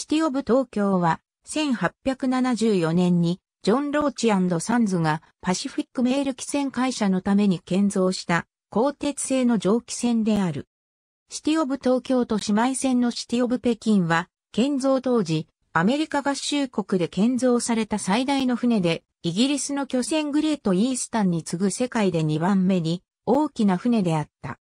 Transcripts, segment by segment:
シティオブ東京は、1874年に、ジョン・ローチサンズがパシフィックメール汽船会社のために建造した鋼鉄製の蒸気船である。シティオブ東京と姉妹船のシティオブ北京は、建造当時、アメリカ合衆国で建造された最大の船で、イギリスの巨船グレート・イースタンに次ぐ世界で2番目に大きな船であった。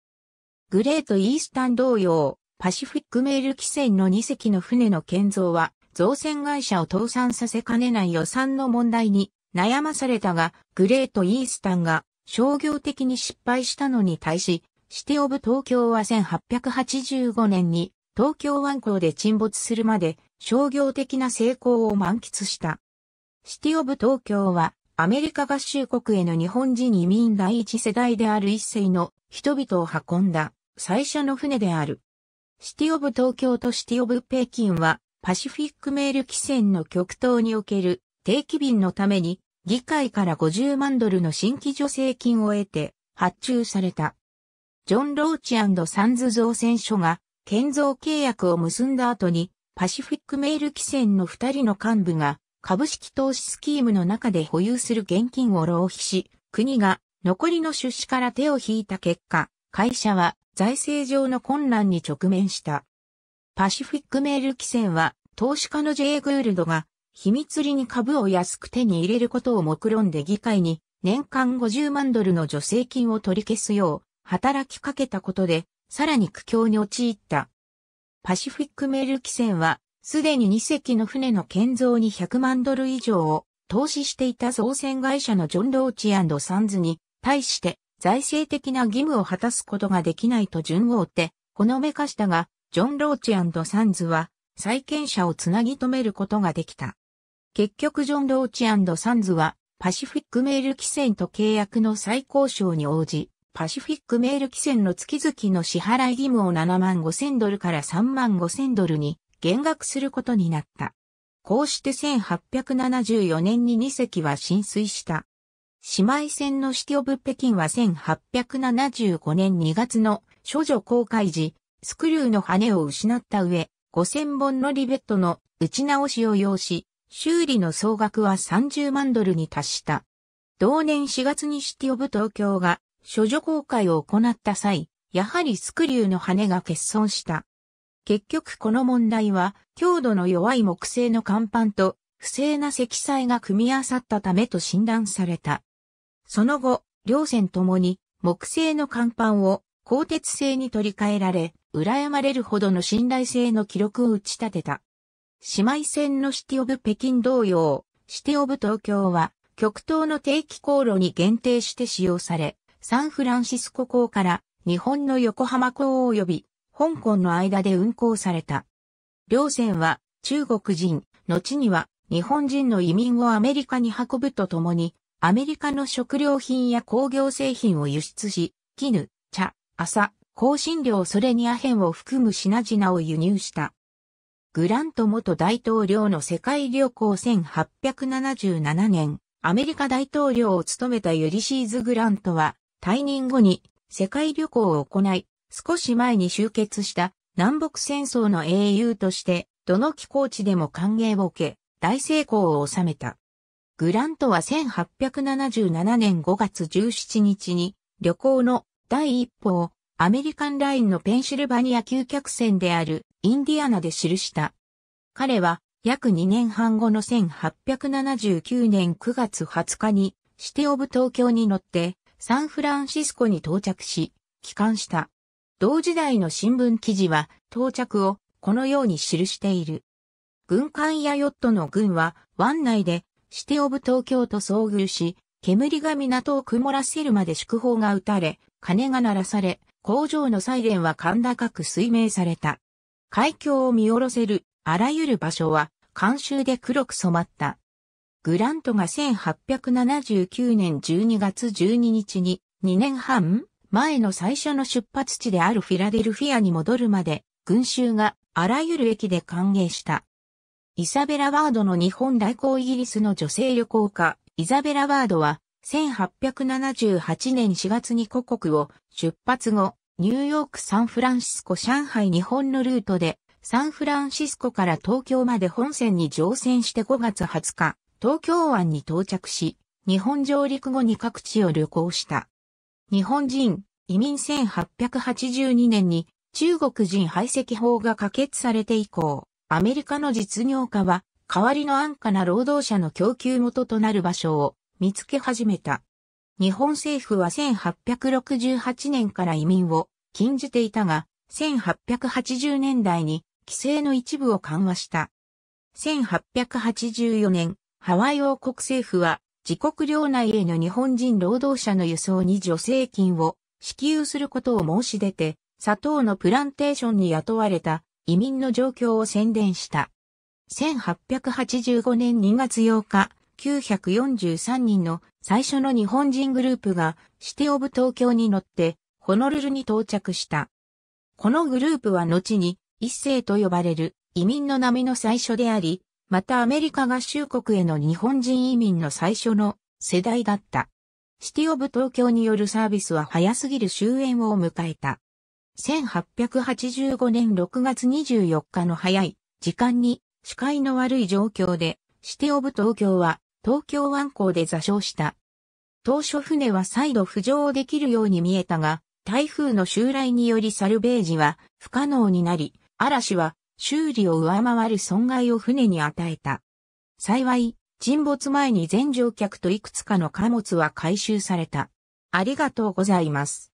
グレート・イースタン同様、パシフィックメール汽船の2隻の船の建造は、造船会社を倒産させかねない予算の問題に悩まされたが、グレート・イースタンが商業的に失敗したのに対し、シティ・オブ・東京は1885年に東京湾港で沈没するまで商業的な成功を満喫した。シティ・オブ・東京はアメリカ合衆国への日本人移民第一世代である一世の人々を運んだ最初の船である。シティオブ東京とシティオブ北京は、パシフィックメール汽船の極東における定期便のために、議会から50万ドルの新規助成金を得て発注された。ジョン・ローチサンズ造船所が建造契約を結んだ後に、パシフィックメール汽船の二人の幹部が株式投資スキームの中で保有する現金を浪費し、国が残りの出資から手を引いた結果、会社は財政上の困難に直面した。パシフィックメール汽船は、投資家の J. グールドが、秘密裏に株を安く手に入れることを目論んで議会に、年間50万ドルの助成金を取り消すよう、働きかけたことで、さらに苦境に陥った。パシフィックメール汽船は、すでに2隻の船の建造に100万ドル以上を投資していた造船会社のジョン・ローチサンズに対して財政的な義務を果たすことができないと順を追って、このめかしたが、ジョン・ローチサンズは、債権者をつなぎ止めることができた。結局ジョン・ローチサンズは、パシフィックメール規制と契約の再交渉に応じ、パシフィックメール規制の月々の支払い義務を7万5千ドルから3万5千ドルに減額することになった。こうして1874年に2隻は浸水した。姉妹戦のシティオブ北京は1875年2月の処女公開時、スクリューの羽を失った上、5000本のリベットの打ち直しを要し、修理の総額は30万ドルに達した。同年4月にシティオブ東京が処女公開を行った際、やはりスクリューの羽が欠損した。結局この問題は、強度の弱い木製の甲板と、不正な積載が組み合わさったためと診断された。その後、両船ともに木製の甲板を鋼鉄製に取り替えられ、羨まれるほどの信頼性の記録を打ち立てた。姉妹船のシティオブ北京同様、シティオブ東京は極東の定期航路に限定して使用され、サンフランシスコ港から日本の横浜港及び香港の間で運航された。両船は中国人、後には日本人の移民をアメリカに運ぶとともにアメリカの食料品や工業製品を輸出し、絹、茶、麻、香辛料それにアヘンを含む品々を輸入した。グラント元大統領の世界旅行1877年、アメリカ大統領を務めたユリシーズ・グラントは、退任後に世界旅行を行い、少し前に集結した南北戦争の英雄として、どの寄港地でも歓迎を受け、大成功を収めた。グラントは1877年5月17日に旅行の第一歩をアメリカンラインのペンシルバニア旧客船であるインディアナで記した。彼は約2年半後の1879年9月20日にシテオブ東京に乗ってサンフランシスコに到着し、帰還した。同時代の新聞記事は到着をこのように記している。軍艦やヨットの軍は湾内でシテオブ東京と遭遇し、煙が港を曇らせるまで祝砲が撃たれ、鐘が鳴らされ、工場のサイレンは甲高く水明された。海峡を見下ろせる、あらゆる場所は、監修で黒く染まった。グラントが1879年12月12日に、2年半前の最初の出発地であるフィラデルフィアに戻るまで、群衆があらゆる駅で歓迎した。イサベラ・ワードの日本代行イギリスの女性旅行家、イザベラ・ワードは、1878年4月に故国を出発後、ニューヨーク・サンフランシスコ・上海日本のルートで、サンフランシスコから東京まで本線に乗船して5月20日、東京湾に到着し、日本上陸後に各地を旅行した。日本人、移民1882年に中国人排斥法が可決されて以降、アメリカの実業家は、代わりの安価な労働者の供給元となる場所を見つけ始めた。日本政府は1868年から移民を禁じていたが、1880年代に規制の一部を緩和した。1884年、ハワイ王国政府は自国領内への日本人労働者の輸送に助成金を支給することを申し出て、砂糖のプランテーションに雇われた移民の状況を宣伝した。1885年2月8日、943人の最初の日本人グループがシティオブ東京に乗ってホノルルに到着した。このグループは後に一世と呼ばれる移民の波の最初であり、またアメリカ合衆国への日本人移民の最初の世代だった。シティオブ東京によるサービスは早すぎる終焉を迎えた。1885年6月24日の早い時間に視界の悪い状況で、シテオブ東京は東京湾港で座礁した。当初船は再度浮上できるように見えたが、台風の襲来によりサルベージは不可能になり、嵐は修理を上回る損害を船に与えた。幸い、沈没前に全乗客といくつかの貨物は回収された。ありがとうございます。